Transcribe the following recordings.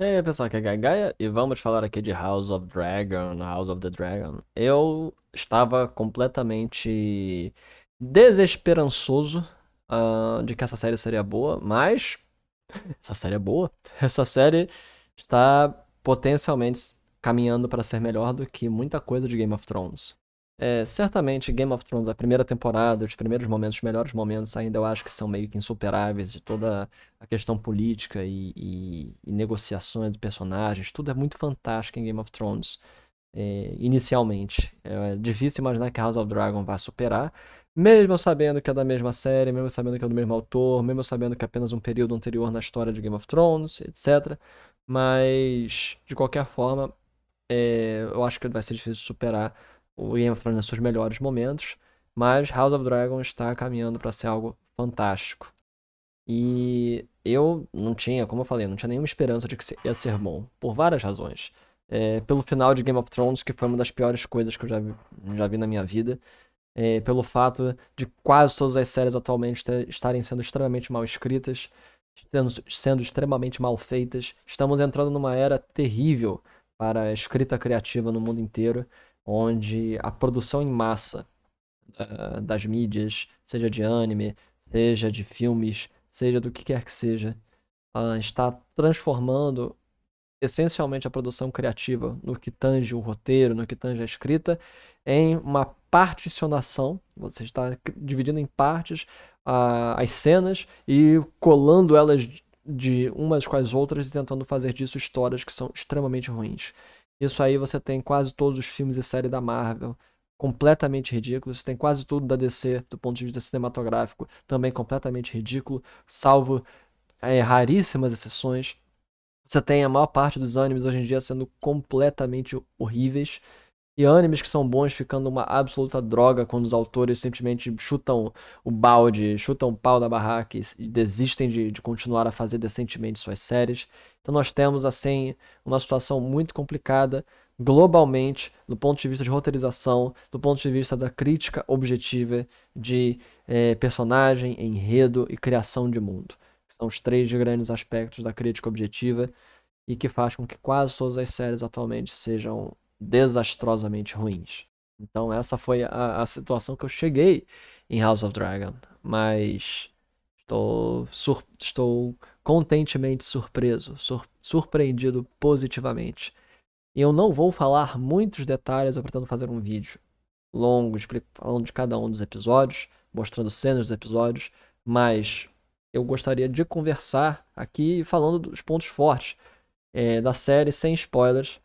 E aí pessoal, aqui é a Gaia e vamos falar aqui de House of Dragon, House of the Dragon. Eu estava completamente desesperançoso uh, de que essa série seria boa, mas essa série é boa. Essa série está potencialmente caminhando para ser melhor do que muita coisa de Game of Thrones. É, certamente Game of Thrones, a primeira temporada, os primeiros momentos, os melhores momentos ainda eu acho que são meio que insuperáveis de toda a questão política e, e, e negociações de personagens, tudo é muito fantástico em Game of Thrones é, inicialmente. É, é difícil imaginar que House of Dragon vá superar, mesmo sabendo que é da mesma série, mesmo sabendo que é do mesmo autor, mesmo sabendo que é apenas um período anterior na história de Game of Thrones, etc. Mas, de qualquer forma, é, eu acho que vai ser difícil superar o of Thrones nos seus melhores momentos, mas House of Dragon está caminhando para ser algo fantástico. E eu não tinha, como eu falei, não tinha nenhuma esperança de que ia ser bom, por várias razões. É, pelo final de Game of Thrones, que foi uma das piores coisas que eu já vi, já vi na minha vida. É, pelo fato de quase todas as séries atualmente estarem sendo extremamente mal escritas, sendo extremamente mal feitas. Estamos entrando numa era terrível para a escrita criativa no mundo inteiro onde a produção em massa uh, das mídias, seja de anime, seja de filmes, seja do que quer que seja, uh, está transformando essencialmente a produção criativa, no que tange o roteiro, no que tange a escrita, em uma particionação. Você está dividindo em partes uh, as cenas e colando elas de umas com as outras e tentando fazer disso histórias que são extremamente ruins. Isso aí você tem quase todos os filmes e séries da Marvel completamente ridículo. Você tem quase tudo da DC do ponto de vista cinematográfico também completamente ridículo, salvo é, raríssimas exceções. Você tem a maior parte dos animes hoje em dia sendo completamente horríveis. E animes que são bons ficando uma absoluta droga quando os autores simplesmente chutam o balde, chutam o pau da barraca e desistem de, de continuar a fazer decentemente suas séries. Então nós temos, assim, uma situação muito complicada globalmente, do ponto de vista de roteirização, do ponto de vista da crítica objetiva de eh, personagem, enredo e criação de mundo. São os três grandes aspectos da crítica objetiva e que faz com que quase todas as séries atualmente sejam desastrosamente ruins. Então essa foi a, a situação que eu cheguei em House of Dragon, mas estou, sur, estou contentemente surpreso, sur, surpreendido positivamente. E eu não vou falar muitos detalhes, eu pretendo fazer um vídeo longo, falando de cada um dos episódios, mostrando cenas dos episódios, mas eu gostaria de conversar aqui falando dos pontos fortes é, da série sem spoilers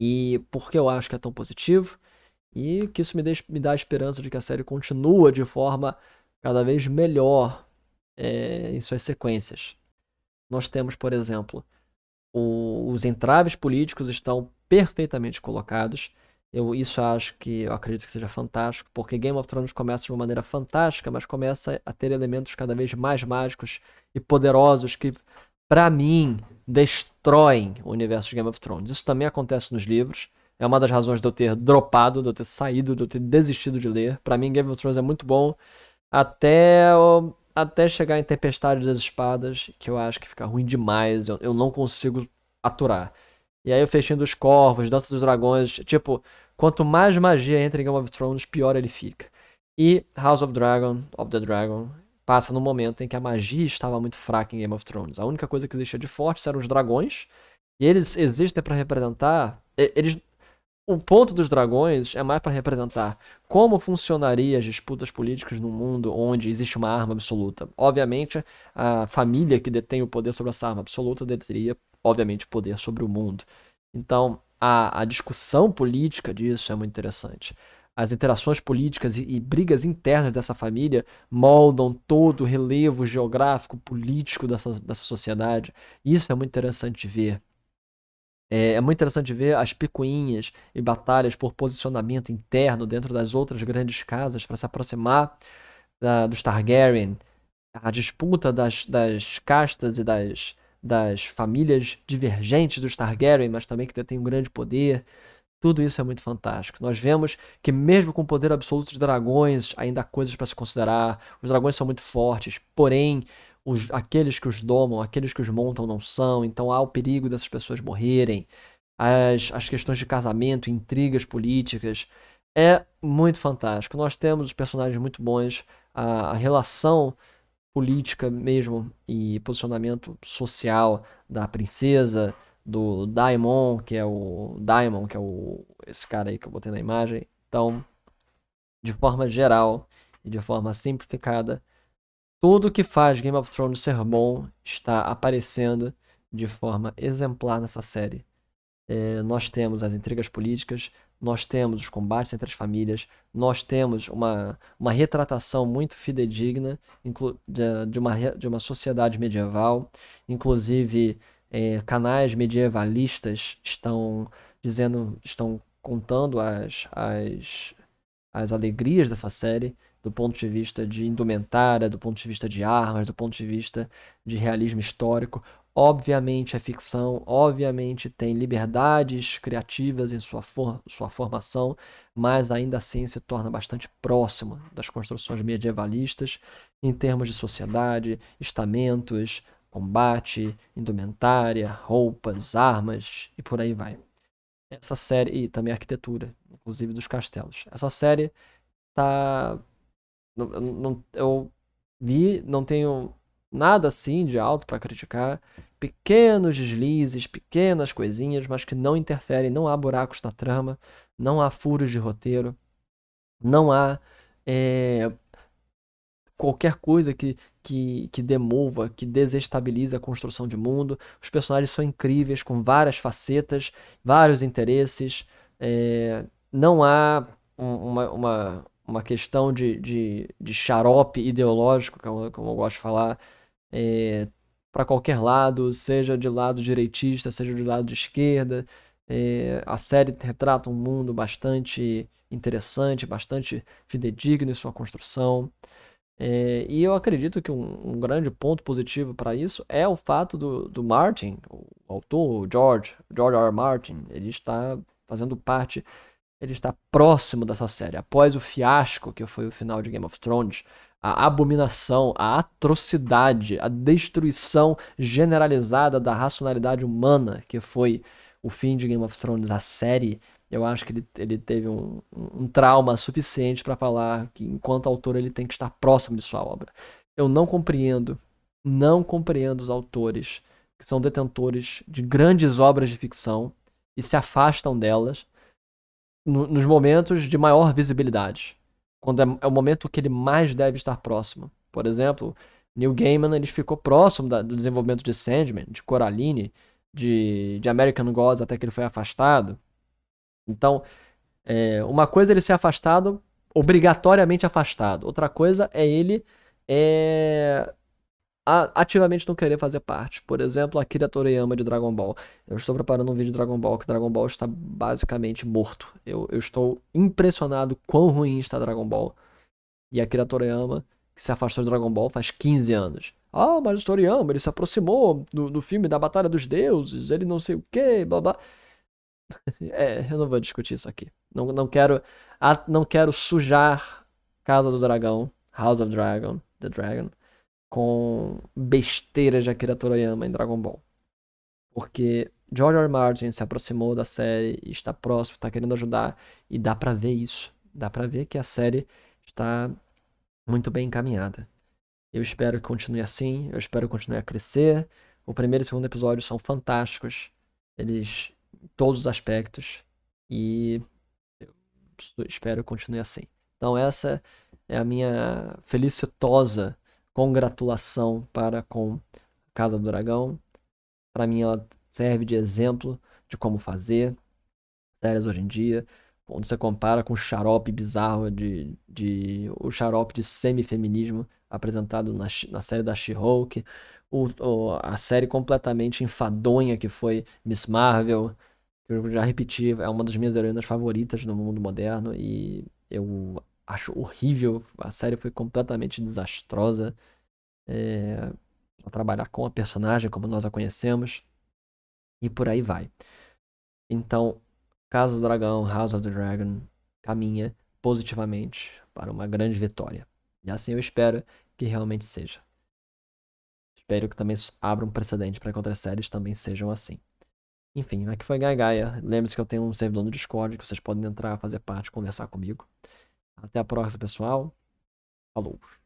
e por que eu acho que é tão positivo? E que isso me, deixa, me dá a esperança de que a série continua de forma cada vez melhor é, em suas sequências. Nós temos, por exemplo, o, os entraves políticos estão perfeitamente colocados. Eu isso acho que eu acredito que seja fantástico, porque Game of Thrones começa de uma maneira fantástica, mas começa a ter elementos cada vez mais mágicos e poderosos que, para mim, destruem destroem o universo de Game of Thrones. Isso também acontece nos livros. É uma das razões de eu ter dropado, de eu ter saído, de eu ter desistido de ler. Para mim, Game of Thrones é muito bom até, até chegar em Tempestade das Espadas, que eu acho que fica ruim demais. Eu, eu não consigo aturar. E aí o Fechinho dos Corvos, Dança dos Dragões, tipo, quanto mais magia entra em Game of Thrones, pior ele fica. E House of Dragon, of the Dragon, passa no momento em que a magia estava muito fraca em Game of Thrones. A única coisa que existia de forte eram os dragões, e eles existem para representar. Eles, o ponto dos dragões é mais para representar como funcionaria as disputas políticas num mundo onde existe uma arma absoluta. Obviamente, a família que detém o poder sobre essa arma absoluta deteria, obviamente, poder sobre o mundo. Então, a, a discussão política disso é muito interessante. As interações políticas e, e brigas internas dessa família moldam todo o relevo geográfico, político dessa, dessa sociedade. Isso é muito interessante de ver. É, é, muito interessante ver as picuinhas e batalhas por posicionamento interno dentro das outras grandes casas para se aproximar da, dos Targaryen. A disputa das, das castas e das, das famílias divergentes dos Targaryen, mas também que têm um grande poder. Tudo isso é muito fantástico. Nós vemos que, mesmo com o poder absoluto de dragões, ainda há coisas para se considerar. Os dragões são muito fortes, porém, os, aqueles que os domam, aqueles que os montam, não são. Então há o perigo dessas pessoas morrerem. As, as questões de casamento, intrigas políticas. É muito fantástico. Nós temos os personagens muito bons, a, a relação política mesmo e posicionamento social da princesa do Daimon, que é o Daimon, que é o esse cara aí que eu botei na imagem. Então, de forma geral e de forma simplificada, tudo que faz Game of Thrones ser bom está aparecendo de forma exemplar nessa série. É, nós temos as intrigas políticas, nós temos os combates entre as famílias, nós temos uma, uma retratação muito fidedigna de, de, uma, de uma sociedade medieval, inclusive é, canais medievalistas estão dizendo, estão contando as, as, as alegrias dessa série do ponto de vista de indumentária, do ponto de vista de armas, do ponto de vista de realismo histórico. Obviamente é ficção, obviamente tem liberdades criativas em sua, for sua formação, mas ainda assim se torna bastante próximo das construções medievalistas em termos de sociedade, estamentos, combate, indumentária, roupas, armas e por aí vai. Essa série, e também arquitetura, inclusive dos castelos. Essa série tá. Não, não, eu vi, não tenho nada assim de alto para criticar. Pequenos deslizes, pequenas coisinhas, mas que não interferem, não há buracos na trama, não há furos de roteiro, não há é, qualquer coisa que, que, que demova, que desestabilize a construção de mundo. Os personagens são incríveis, com várias facetas, vários interesses. É, não há um, uma, uma, uma questão de, de, de xarope ideológico, como, como eu gosto de falar. É, para qualquer lado, seja de lado direitista, seja de lado de esquerda. É, a série retrata um mundo bastante interessante, bastante fidedigno em sua construção. É, e eu acredito que um, um grande ponto positivo para isso é o fato do, do Martin, o autor, o George, George R. R. Martin, ele está fazendo parte, ele está próximo dessa série. Após o fiasco que foi o final de Game of Thrones, a abominação, a atrocidade, a destruição generalizada da racionalidade humana que foi o fim de Game of Thrones, a série eu acho que ele, ele teve um, um trauma suficiente para falar que, enquanto autor, ele tem que estar próximo de sua obra. Eu não compreendo, não compreendo os autores que são detentores de grandes obras de ficção e se afastam delas no, nos momentos de maior visibilidade, quando é, é, o momento que ele mais deve estar próximo. Por exemplo, Neil Gaiman ele ficou próximo da, do desenvolvimento de Sandman, de Coraline, de, de American Gods até que ele foi afastado. Então, é, uma coisa é ele ser afastado, obrigatoriamente afastado. Outra coisa é ele é, ativamente não querer fazer parte. Por exemplo, Akira Toriyama de Dragon Ball. Eu estou preparando um vídeo de Dragon Ball, que Dragon Ball está basicamente morto. Eu, eu estou impressionado quão ruim está Dragon Ball. E Akira Toriyama, que se afastou de Dragon Ball faz 15 anos. Ah, mas o Toriyama, ele se aproximou do, do filme da Batalha dos Deuses, ele não sei o que, blá blá é, eu não vou discutir isso aqui. Não, não quero não quero sujar Casa do Dragão, House of Dragon, The Dragon, com besteiras de Akira Toriyama em Dragon Ball. Porque George R. R. Martin se aproximou da série, está próximo, está querendo ajudar e dá para ver isso. Dá para ver que a série está muito bem encaminhada. Eu espero que continue assim, eu espero que continue a crescer. O primeiro e o segundo episódio são fantásticos. Eles em todos os aspectos. E eu espero que continue assim. Então essa é a minha felicitosa congratulação para com Casa do Dragão. Para mim ela serve de exemplo de como fazer séries hoje em dia. Quando você compara com o xarope bizarro de, de o xarope de semi-feminismo apresentado na, na série da She-Hulk, o, o, a série completamente enfadonha que foi Miss Marvel, que eu já repeti, é uma das minhas heroínas favoritas no mundo moderno e eu acho horrível. A série foi completamente desastrosa. É, trabalhar com a personagem como nós a conhecemos e por aí vai. Então, Casa do Dragão, House of the Dragon caminha positivamente para uma grande vitória. E assim eu espero que realmente seja espero que também abra um precedente para que outras séries também sejam assim. Enfim, aqui foi Gaia. Lembre-se que eu tenho um servidor no Discord que vocês podem entrar, fazer parte, conversar comigo. Até a próxima, pessoal. Falou!